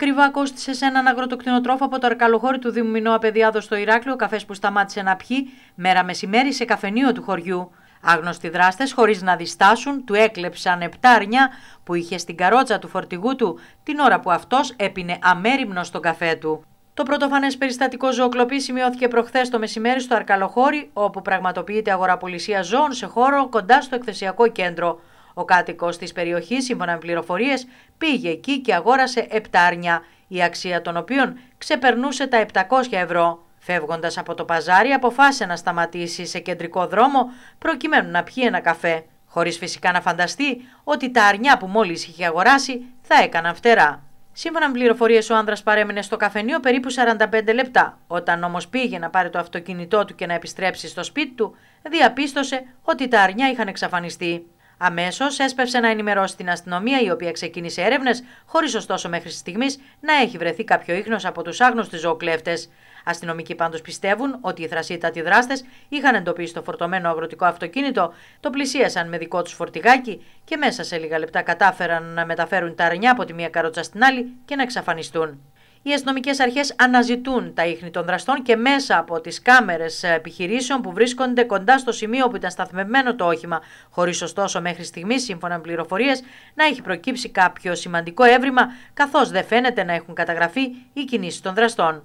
ακριβά κόστησε σε έναν αγροτοκτηνοτρόφο από το αρκαλοχώρι του Δήμου Μινώα Παιδιάδο στο Ηράκλειο καφές που σταμάτησε να πιει μέρα μεσημέρι σε καφενείο του χωριού. Άγνωστοι δράστες, χωρίς να διστάσουν, του έκλεψαν επτάρνια που είχε στην καρότσα του φορτηγού του την ώρα που αυτός έπινε αμέριμνο στον καφέ του. Το πρωτοφανές περιστατικό ζωοκλοπή σημειώθηκε προχθές το μεσημέρι στο Αρκαλοχώρι, όπου πραγματοποιείται αγοραπολισία ζώων σε χώρο κοντά στο εκθεσιακό κέντρο. Ο κάτοικος της περιοχής, σύμφωνα με πληροφορίες, πήγε εκεί και αγόρασε αρνιά, η αξία των οποίων ξεπερνούσε τα 700 ευρώ. Φεύγοντας από το παζάρι, αποφάσισε να σταματήσει σε κεντρικό δρόμο προκειμένου να πιει ένα καφέ. Χωρίς φυσικά να φανταστεί ότι τα αρνιά που μόλις είχε αγοράσει θα έκαναν φτερά. Σύμφωνα με πληροφορίες, ο άνδρας παρέμεινε στο καφενείο περίπου 45 λεπτά. Όταν όμως πήγε να πάρει το αυτοκίνητό του και να επιστρέψει στο σπίτι του, διαπίστωσε ότι τα αρνιά είχαν εξαφανιστεί. Αμέσως έσπευσε να ενημερώσει την αστυνομία, η οποία ξεκίνησε έρευνες, χωρίς ωστόσο μέχρι στιγμής να έχει βρεθεί κάποιο ίχνος από τους άγνωστους ζωοκλέφτες. Αστυνομικοί πάντως πιστεύουν ότι οι θρασίτατοι δράστες είχαν εντοπίσει το φορτωμένο αγροτικό αυτοκίνητο, το πλησίασαν με δικό τους φορτηγάκι και μέσα σε λίγα λεπτά κατάφεραν να μεταφέρουν τα αρνιά από τη μία καρότσα στην άλλη και να εξαφανιστούν. Οι αστυνομικές αρχές αναζητούν τα ίχνη των δραστών και μέσα από τις κάμερες ε, επιχειρήσεων που βρίσκονται κοντά στο σημείο όπου ήταν σταθμευμένο το όχημα, χωρίς ωστόσο μέχρι στιγμής, σύμφωνα με πληροφορίες, να έχει προκύψει κάποιο σημαντικό έβριμα, καθώς δεν φαίνεται να έχουν καταγραφεί οι κινήσεις των δραστών.